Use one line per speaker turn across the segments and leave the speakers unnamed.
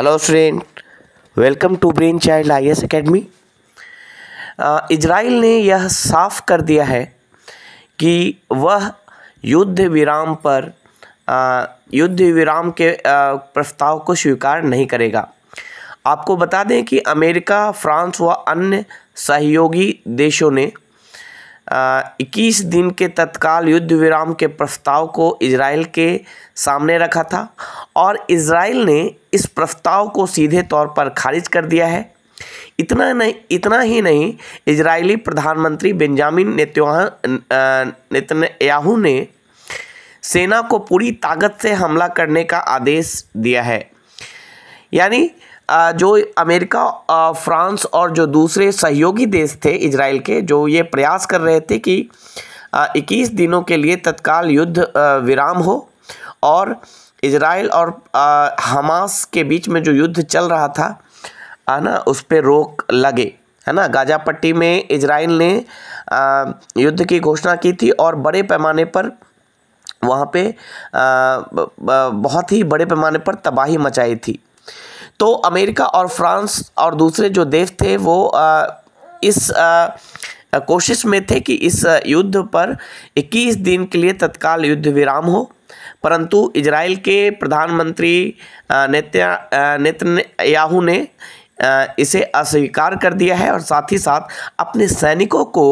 hello friend welcome to brain child I S academy Israel ने यह साफ कर दिया है कि वह युद्ध विराम पर uh, युद्ध विराम के uh, प्रस्ताव को स्वीकार नहीं करेगा आपको बता दें कि अमेरिका फ्रांस व अन्य सहयोगी देशों ने इक्कीस दिन के तत्काल युद्ध विराम के प्रस्ताव को इसराइल के सामने रखा था और इसराइल ने इस प्रस्ताव को सीधे तौर पर खारिज कर दिया है इतना नहीं इतना ही नहीं इजरायली प्रधानमंत्री बेंजामिन नेतन्याहू ने सेना को पूरी ताकत से हमला करने का आदेश दिया है यानी जो अमेरिका फ्रांस और जो दूसरे सहयोगी देश थे इजराइल के जो ये प्रयास कर रहे थे कि इक्कीस दिनों के लिए तत्काल युद्ध विराम हो और इजराइल और हमास के बीच में जो युद्ध चल रहा था है ना उस पर रोक लगे है ना गाजा पट्टी में इजराइल ने युद्ध की घोषणा की थी और बड़े पैमाने पर वहाँ पे बहुत ही बड़े पैमाने पर तबाही मचाई थी तो अमेरिका और फ्रांस और दूसरे जो देश थे वो आ, इस आ, कोशिश में थे कि इस युद्ध पर 21 दिन के लिए तत्काल युद्ध विराम हो परंतु इजराइल के प्रधानमंत्री नेत्या नेतन्याहू ने इसे अस्वीकार कर दिया है और साथ ही साथ अपने सैनिकों को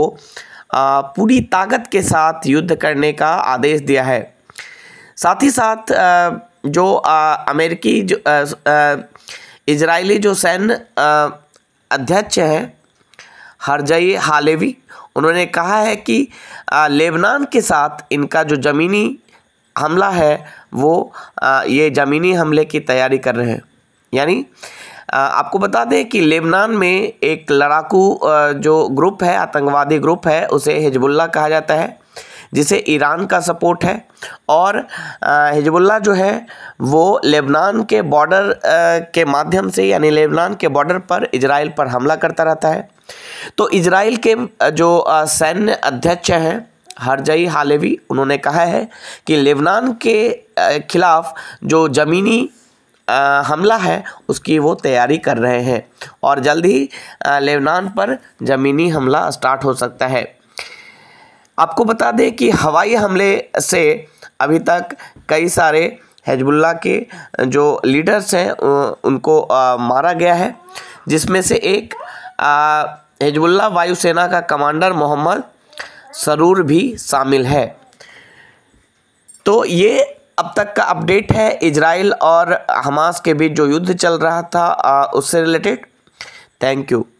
पूरी ताकत के साथ युद्ध करने का आदेश दिया है साथ ही साथ जो आ, अमेरिकी जो इजरायली जो सैन्य अध्यक्ष हैं हरजई हालेवी उन्होंने कहा है कि लेबनान के साथ इनका जो ज़मीनी हमला है वो ये ज़मीनी हमले की तैयारी कर रहे हैं यानी आपको बता दें कि लेबनान में एक लड़ाकू जो ग्रुप है आतंकवादी ग्रुप है उसे हिजबुल्ला कहा जाता है जिसे ईरान का सपोर्ट है और हिजबुल्ला जो है वो लेबनान के बॉर्डर के माध्यम से यानी लेबनान के बॉर्डर पर इजराइल पर हमला करता रहता है तो इजराइल के जो सैन्य अध्यक्ष हैं हरजई हालेवी उन्होंने कहा है कि लेबनान के खिलाफ जो ज़मीनी हमला है उसकी वो तैयारी कर रहे हैं और जल्द ही लेबनान पर ज़मीनी हमला स्टार्ट हो सकता है आपको बता दें कि हवाई हमले से अभी तक कई सारे हिजबुल्ला के जो लीडर्स हैं उनको आ, मारा गया है जिसमें से एक हिजबुल्ला वायुसेना का कमांडर मोहम्मद सरूर भी शामिल है तो ये अब तक का अपडेट है इजराइल और हमास के बीच जो युद्ध चल रहा था आ, उससे रिलेटेड थैंक यू